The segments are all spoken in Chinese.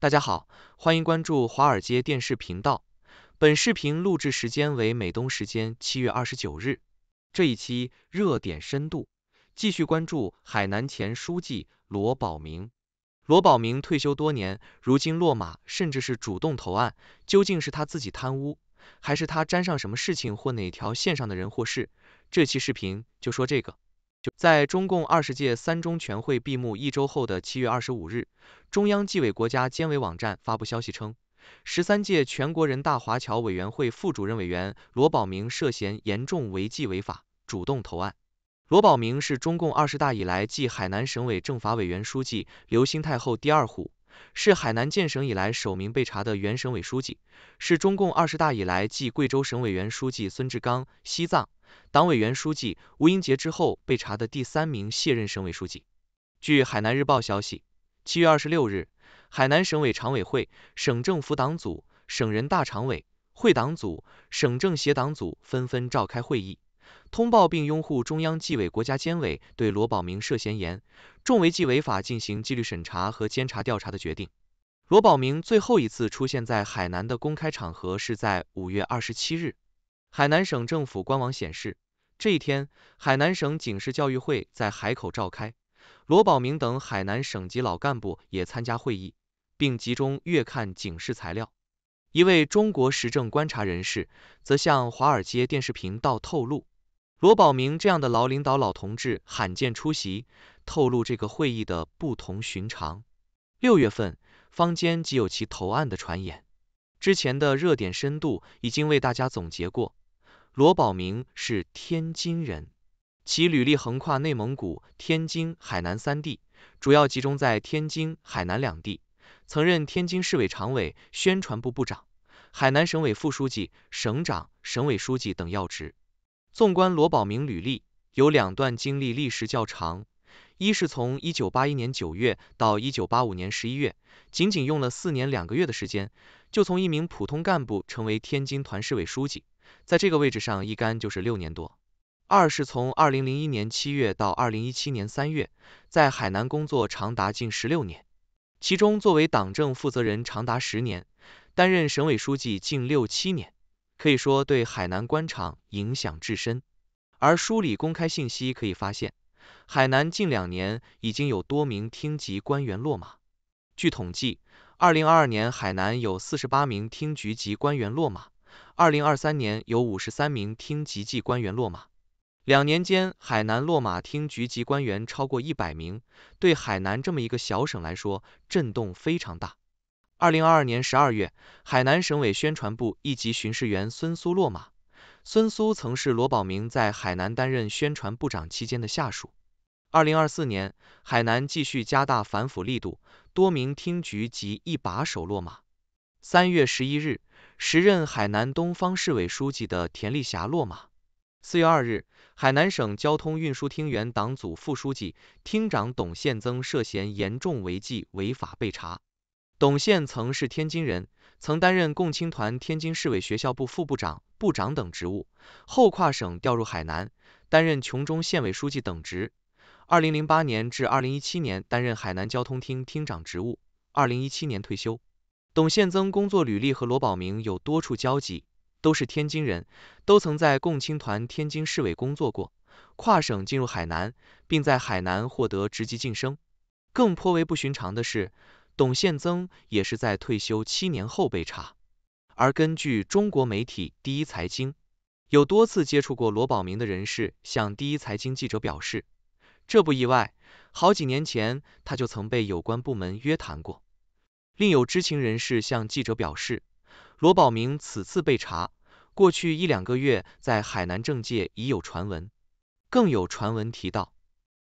大家好，欢迎关注华尔街电视频道。本视频录制时间为美东时间七月二十九日。这一期热点深度继续关注海南前书记罗保明。罗保明退休多年，如今落马，甚至是主动投案，究竟是他自己贪污，还是他沾上什么事情或哪条线上的人或事？这期视频就说这个。在中共二十届三中全会闭幕一周后的七月二十五日，中央纪委国家监委网站发布消息称，十三届全国人大华侨委员会副主任委员罗保铭涉嫌严重违纪违法，主动投案。罗保铭是中共二十大以来继海南省委政法委员书记刘兴泰后第二虎，是海南建省以来首名被查的原省委书记，是中共二十大以来继贵州省委员书记孙志刚、西藏。党委原书记吴英杰之后被查的第三名卸任省委书记。据海南日报消息，七月二十六日，海南省委常委会、省政府党组、省人大常委会党组、省政协党组纷纷召开会议，通报并拥护中央纪委国家监委对罗保明涉嫌严重违纪违法进行纪律审查和监察调查的决定。罗保明最后一次出现在海南的公开场合是在五月二十七日。海南省政府官网显示，这一天海南省警示教育会在海口召开，罗保铭等海南省级老干部也参加会议，并集中阅看警示材料。一位中国时政观察人士则向华尔街电视频道透露，罗保铭这样的老领导老同志罕见出席，透露这个会议的不同寻常。六月份，坊间即有其投案的传言，之前的热点深度已经为大家总结过。罗宝明是天津人，其履历横跨内蒙古、天津、海南三地，主要集中在天津、海南两地。曾任天津市委常委、宣传部部长，海南省委副书记、省长、省委书记等要职。纵观罗宝明履历，有两段经历历时较长，一是从1981年9月到1985年11月，仅仅用了四年两个月的时间，就从一名普通干部成为天津团市委书记。在这个位置上一干就是六年多。二是从二零零一年七月到二零一七年三月，在海南工作长达近十六年，其中作为党政负责人长达十年，担任省委书记近六七年，可以说对海南官场影响至深。而梳理公开信息可以发现，海南近两年已经有多名厅级官员落马。据统计，二零二二年海南有四十八名厅局级官员落马。二零二三年有五十三名厅级级官员落马，两年间海南落马厅局级官员超过一百名，对海南这么一个小省来说震动非常大。二零二二年十二月，海南省委宣传部一级巡视员孙苏落马，孙苏曾是罗宝明在海南担任宣传部长期间的下属。二零二四年，海南继续加大反腐力度，多名厅局级一把手落马。三月十一日。时任海南东方市委书记的田立霞落马。四月二日，海南省交通运输厅原党组副书记、厅长董宪增涉嫌严重违纪违法被查。董宪曾是天津人，曾担任共青团天津市委学校部副部长、部长等职务，后跨省调入海南，担任琼中县委书记等职。二零零八年至二零一七年担任海南交通厅厅长职务，二零一七年退休。董宪增工作履历和罗宝明有多处交集，都是天津人，都曾在共青团天津市委工作过，跨省进入海南，并在海南获得职级晋升。更颇为不寻常的是，董宪增也是在退休七年后被查。而根据中国媒体第一财经有多次接触过罗宝明的人士向第一财经记者表示，这不意外，好几年前他就曾被有关部门约谈过。另有知情人士向记者表示，罗宝明此次被查，过去一两个月在海南政界已有传闻，更有传闻提到，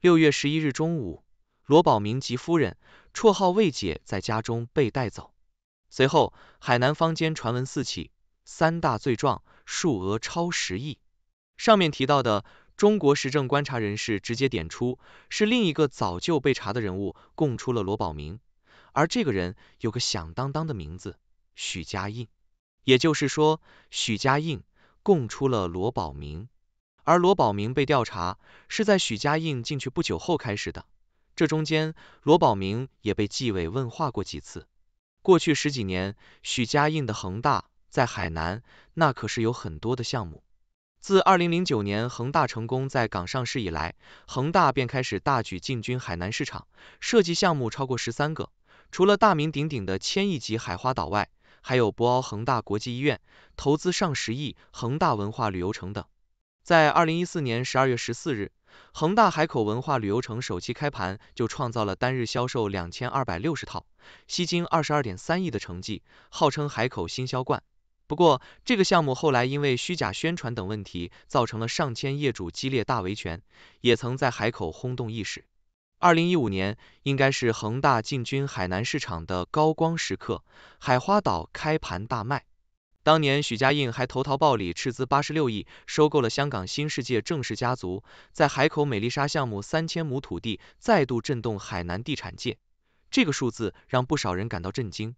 六月十一日中午，罗宝明及夫人（绰号魏姐）在家中被带走。随后，海南坊间传闻四起，三大罪状，数额超十亿。上面提到的中国时政观察人士直接点出，是另一个早就被查的人物供出了罗宝明。而这个人有个响当当的名字——许家印，也就是说，许家印供出了罗宝明，而罗宝明被调查是在许家印进去不久后开始的。这中间，罗宝明也被纪委问话过几次。过去十几年，许家印的恒大在海南那可是有很多的项目。自二零零九年恒大成功在港上市以来，恒大便开始大举进军海南市场，涉及项目超过十三个。除了大名鼎鼎的千亿级海花岛外，还有博鳌恒大国际医院、投资上十亿恒大文化旅游城等。在二零一四年十二月十四日，恒大海口文化旅游城首期开盘就创造了单日销售两千二百六十套、吸金二十二点三亿的成绩，号称海口新销冠。不过，这个项目后来因为虚假宣传等问题，造成了上千业主激烈大维权，也曾在海口轰动一时。二零一五年应该是恒大进军海南市场的高光时刻，海花岛开盘大卖。当年许家印还投桃报李，斥资八十六亿收购了香港新世界郑氏家族在海口美丽沙项目三千亩土地，再度震动海南地产界。这个数字让不少人感到震惊。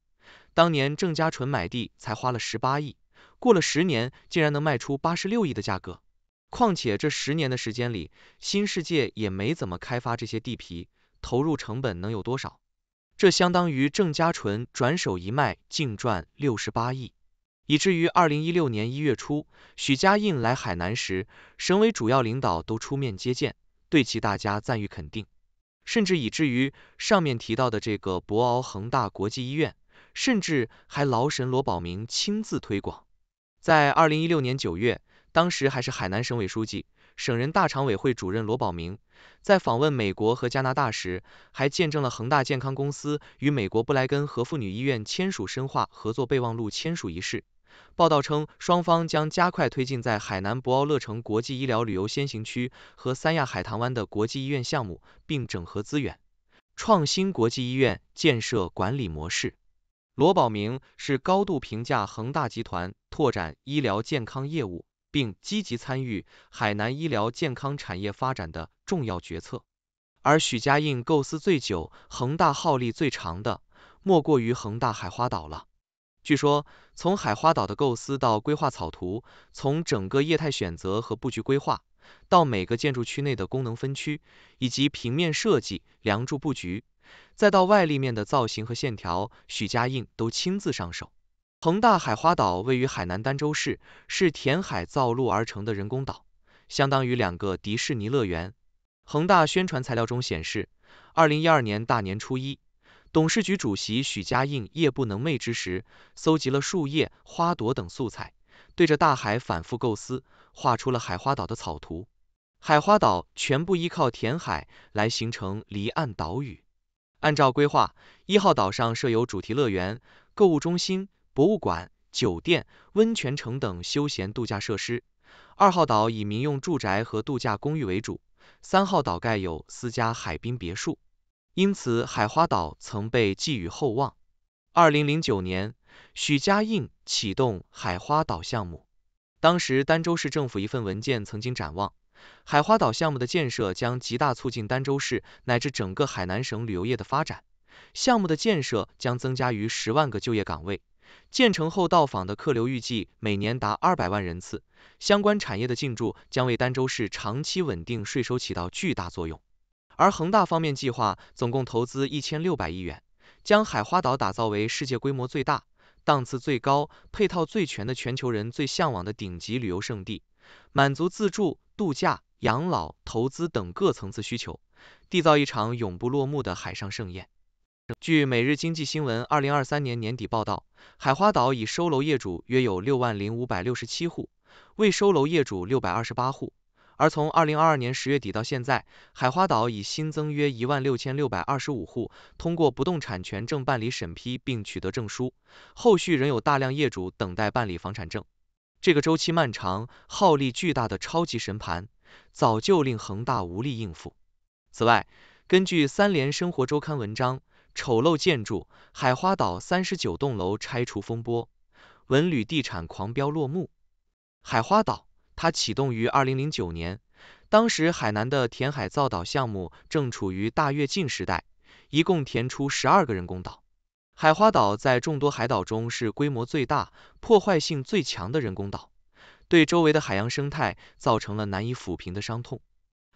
当年郑家纯买地才花了十八亿，过了十年，竟然能卖出八十六亿的价格。况且这十年的时间里，新世界也没怎么开发这些地皮，投入成本能有多少？这相当于郑家纯转手一卖，净赚六十八亿。以至于二零一六年一月初，许家印来海南时，省委主要领导都出面接见，对其大家赞誉肯定，甚至以至于上面提到的这个博鳌恒大国际医院，甚至还劳神罗宝明亲自推广。在二零一六年九月。当时还是海南省委书记、省人大常委会主任罗保铭，在访问美国和加拿大时，还见证了恒大健康公司与美国布莱根和妇女医院签署深化合作备忘录签署仪式。报道称，双方将加快推进在海南博鳌乐城国际医疗旅游先行区和三亚海棠湾的国际医院项目，并整合资源，创新国际医院建设管理模式。罗保铭是高度评价恒大集团拓展医疗健康业务。并积极参与海南医疗健康产业发展的重要决策。而许家印构思最久、恒大耗力最长的，莫过于恒大海花岛了。据说，从海花岛的构思到规划草图，从整个业态选择和布局规划，到每个建筑区内的功能分区以及平面设计、梁柱布局，再到外立面的造型和线条，许家印都亲自上手。恒大海花岛位于海南儋州市，是填海造陆而成的人工岛，相当于两个迪士尼乐园。恒大宣传材料中显示，二零一二年大年初一，董事局主席许家印夜不能寐之时，搜集了树叶、花朵等素材，对着大海反复构思，画出了海花岛的草图。海花岛全部依靠填海来形成离岸岛屿。按照规划，一号岛上设有主题乐园、购物中心。博物馆、酒店、温泉城等休闲度假设施。二号岛以民用住宅和度假公寓为主，三号岛盖有私家海滨别墅。因此，海花岛曾被寄予厚望。二零零九年，许家印启动海花岛项目。当时，儋州市政府一份文件曾经展望，海花岛项目的建设将极大促进儋州市乃至整个海南省旅游业的发展。项目的建设将增加逾十万个就业岗位。建成后到访的客流预计每年达二百万人次，相关产业的进驻将为儋州市长期稳定税收起到巨大作用。而恒大方面计划总共投资一千六百亿元，将海花岛打造为世界规模最大、档次最高、配套最全的全球人最向往的顶级旅游胜地，满足自助、度假、养老、投资等各层次需求，缔造一场永不落幕的海上盛宴。据《每日经济新闻》二零二三年年底报道，海花岛已收楼业主约有六万零五百六十七户，未收楼业主六百二十八户。而从二零二二年十月底到现在，海花岛已新增约一万六千六百二十五户通过不动产权证办理审批并取得证书，后续仍有大量业主等待办理房产证。这个周期漫长、耗力巨大的超级神盘，早就令恒大无力应付。此外，根据《三联生活周刊》文章。丑陋建筑，海花岛三十九栋楼拆除风波，文旅地产狂飙落幕。海花岛，它启动于二零零九年，当时海南的填海造岛项目正处于大跃进时代，一共填出十二个人工岛。海花岛在众多海岛中是规模最大、破坏性最强的人工岛，对周围的海洋生态造成了难以抚平的伤痛。